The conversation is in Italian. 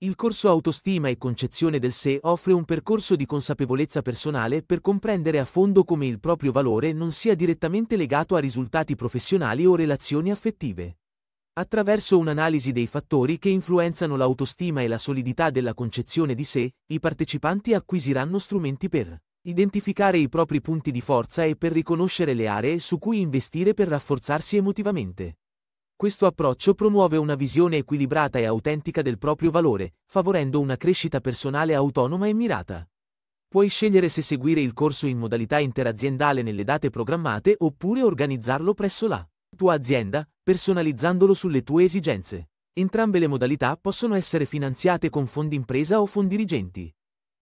Il corso Autostima e Concezione del sé offre un percorso di consapevolezza personale per comprendere a fondo come il proprio valore non sia direttamente legato a risultati professionali o relazioni affettive. Attraverso un'analisi dei fattori che influenzano l'autostima e la solidità della concezione di sé, i partecipanti acquisiranno strumenti per identificare i propri punti di forza e per riconoscere le aree su cui investire per rafforzarsi emotivamente. Questo approccio promuove una visione equilibrata e autentica del proprio valore, favorendo una crescita personale autonoma e mirata. Puoi scegliere se seguire il corso in modalità interaziendale nelle date programmate oppure organizzarlo presso la tua azienda, personalizzandolo sulle tue esigenze. Entrambe le modalità possono essere finanziate con fondi impresa o fondi dirigenti.